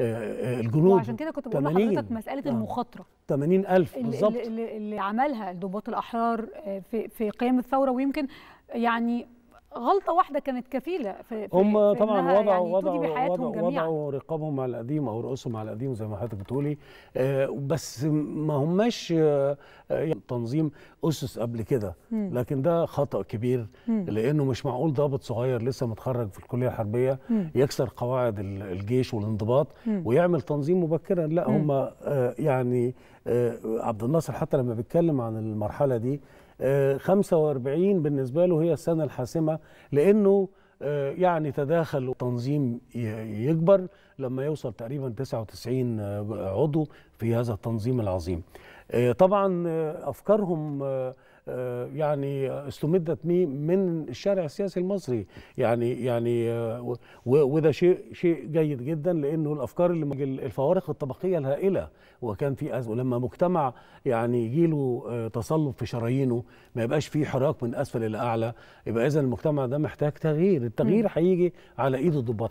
آه، آه، الجنود وعشان كده كنت بقول لحضرتك مساله آه. المخاطره 80000 بالظبط اللي عملها الضباط الاحرار آه، في في قيام الثوره ويمكن يعني غلطه واحده كانت كفيله في هم في طبعا وضعوا وضعوا يعني وضعوا, وضعوا, وضعوا رقابهم على القديم او رؤوسهم على القديم زي ما حضرتك بتقولي آه بس ما هماش آه يعني تنظيم اسس قبل كده لكن ده خطا كبير لانه مش معقول ضابط صغير لسه متخرج في الكليه الحربيه يكسر قواعد الجيش والانضباط ويعمل تنظيم مبكرا لا هم آه يعني آه، عبد الناصر حتى لما بيتكلم عن المرحله دي 45 بالنسبة له هي السنة الحاسمة لأنه آه، يعني تداخل التنظيم يكبر لما يوصل تقريبا 99 عضو في هذا التنظيم العظيم آه، طبعا آه، افكارهم آه، يعني استمدت من الشارع السياسي المصري يعني يعني وده شيء شيء جيد جدا لانه الافكار اللي الفوارق الطبقيه الهائله وكان في أزمة لما مجتمع يعني يجي له تصلب في شرايينه ما يبقاش فيه حراك من اسفل الى اعلى يبقى اذا المجتمع ده محتاج تغيير التغيير هيجي على ايد الضباط